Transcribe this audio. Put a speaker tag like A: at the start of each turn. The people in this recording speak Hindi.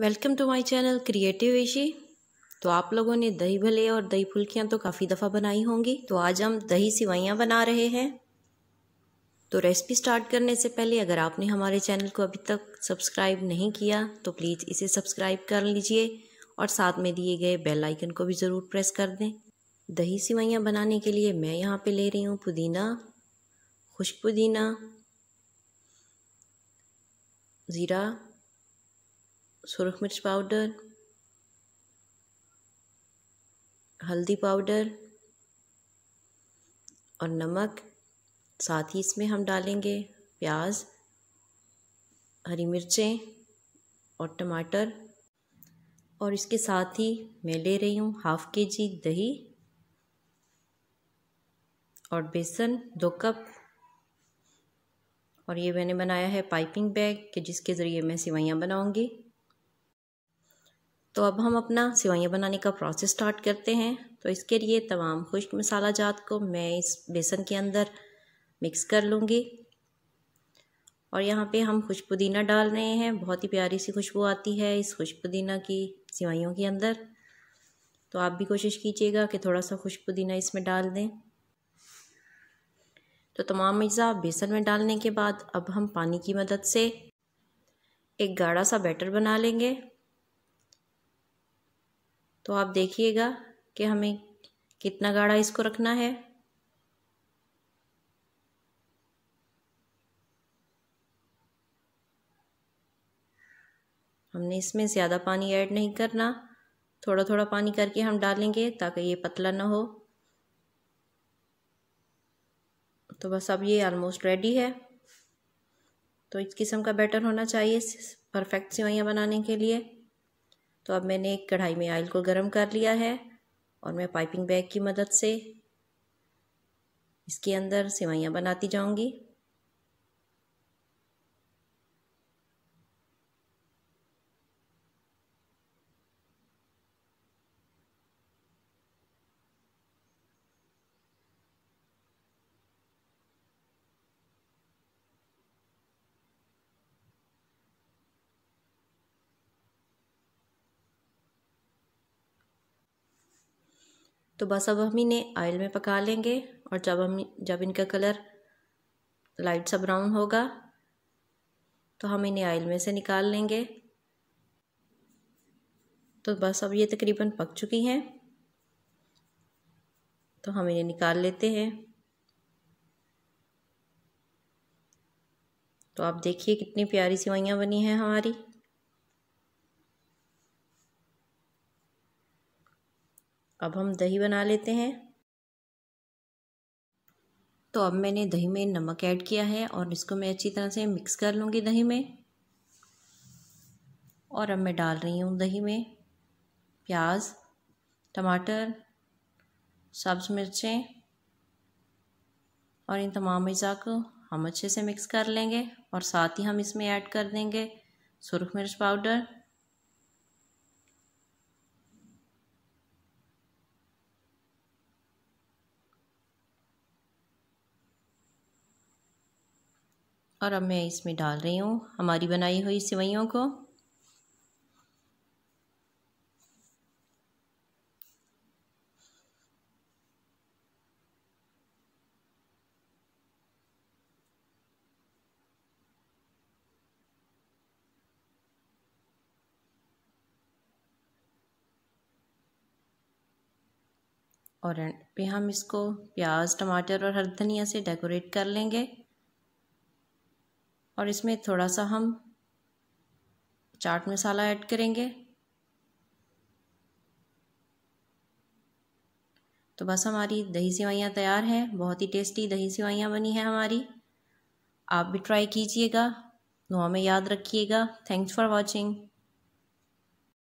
A: welcome to my channel creative Aishi तो आप लोगों ने दही भले और दही फुल्कियाँ तो काफ़ी दफ़ा बनाई होंगी तो आज हम दही सिवाइयाँ बना रहे हैं तो रेसिपी स्टार्ट करने से पहले अगर आपने हमारे चैनल को अभी तक सब्सक्राइब नहीं किया तो प्लीज़ इसे सब्सक्राइब कर लीजिए और साथ में दिए गए बेल आइकन को भी ज़रूर प्रेस कर दें दही सिवाइयाँ बनाने के लिए मैं यहाँ पर ले रही हूँ पुदीना खुश पुदीना ज़ीरा सुरख मिर्च पाउडर हल्दी पाउडर और नमक साथ ही इसमें हम डालेंगे प्याज हरी मिर्चें और टमाटर और इसके साथ ही मैं ले रही हूँ हाफ़ के जी दही और बेसन दो कप और ये मैंने बनाया है पाइपिंग बैग के जिसके ज़रिए मैं सिवैयाँ बनाऊँगी तो अब हम अपना सिवाइयाँ बनाने का प्रोसेस स्टार्ट करते हैं तो इसके लिए तमाम खुश्क मसाला जात को मैं इस बेसन के अंदर मिक्स कर लूँगी और यहाँ पे हम खुश पुदीना डाल रहे हैं बहुत ही प्यारी सी खुशबू आती है इस खुश पुदीना की सिवाइयों के अंदर तो आप भी कोशिश कीजिएगा कि थोड़ा सा खुश पुदीना इसमें डाल दें तो तमाम अज्जा बेसन में डालने के बाद अब हम पानी की मदद से एक गाढ़ा सा बैटर बना लेंगे तो आप देखिएगा कि हमें कितना गाढ़ा इसको रखना है हमने इसमें ज़्यादा पानी ऐड नहीं करना थोड़ा थोड़ा पानी करके हम डालेंगे ताकि ये पतला ना हो तो बस अब ये ऑलमोस्ट रेडी है तो इस किस्म का बैटर होना चाहिए परफेक्ट सिवैयाँ बनाने के लिए तो अब मैंने एक कढ़ाई में आयल को गर्म कर लिया है और मैं पाइपिंग बैग की मदद से इसके अंदर सेवाइयाँ बनाती जाऊँगी तो बस अब हम इन्हें ऑयल में पका लेंगे और जब हम जब इनका कलर लाइट सा ब्राउन होगा तो हम इन्हें ऑयल में से निकाल लेंगे तो बस अब ये तकरीबन पक चुकी हैं तो हम इन्हें निकाल लेते हैं तो आप देखिए कितनी प्यारी सिवाइयाँ बनी हैं हमारी अब हम दही बना लेते हैं तो अब मैंने दही में नमक ऐड किया है और इसको मैं अच्छी तरह से मिक्स कर लूँगी दही में और अब मैं डाल रही हूँ दही में प्याज टमाटर सब्ज़ मिर्चें और इन तमाम अज़ा को हम अच्छे से मिक्स कर लेंगे और साथ ही हम इसमें ऐड कर देंगे सुरख मिर्च पाउडर और अब मैं इसमें डाल रही हूँ हमारी बनाई हुई सिवैयों को और पे हम इसको प्याज टमाटर और हर धनिया से डेकोरेट कर लेंगे और इसमें थोड़ा सा हम चाट मसाला ऐड करेंगे तो बस हमारी दही सेवाइयाँ तैयार हैं बहुत ही टेस्टी दही सेवैयाँ बनी हैं हमारी आप भी ट्राई कीजिएगा दुआ में याद रखिएगा थैंक्स फॉर वॉचिंग